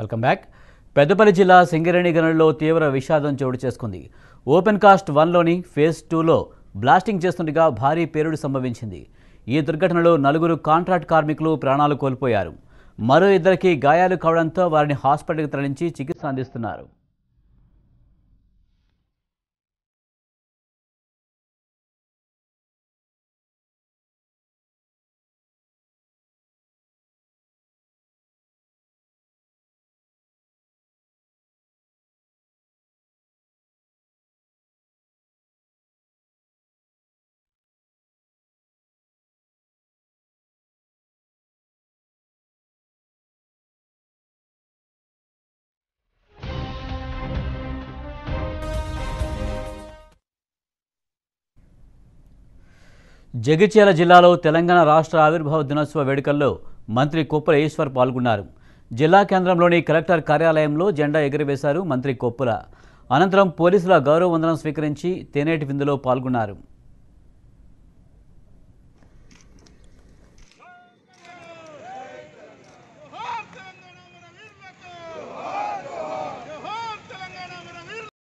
welcome back Peddapalli జిల్లా సింగరేణి గనుల్లో తీవ్ర విషాదం చోటు చేసుకుంది ఓపెన్ కాస్ట్ వన్లోని ఫేజ్ టూలో బ్లాస్టింగ్ చేస్తుండగా భారీ పేరుడు సంభవించింది ఈ దుర్ఘటనలో నలుగురు కాంట్రాక్ట్ కార్మికులు ప్రాణాలు కోల్పోయారు మరో ఇద్దరికి గాయాలు కావడంతో వారిని హాస్పిటల్కి తరలించి చికిత్స అందిస్తున్నారు జగిత్యాల జిల్లాలో తెలంగాణ రాష్ట్ర ఆవిర్భావ దినోత్సవ వేడుకల్లో మంత్రి కొప్పుల ఈశ్వర్ పాల్గొన్నారు జిల్లా కేంద్రంలోని కలెక్టర్ కార్యాలయంలో జెండా ఎగురవేశారు మంత్రి కొప్పుల అనంతరం పోలీసుల గౌరవ వందనం స్వీకరించి తేనేటి విందులో పాల్గొన్నారు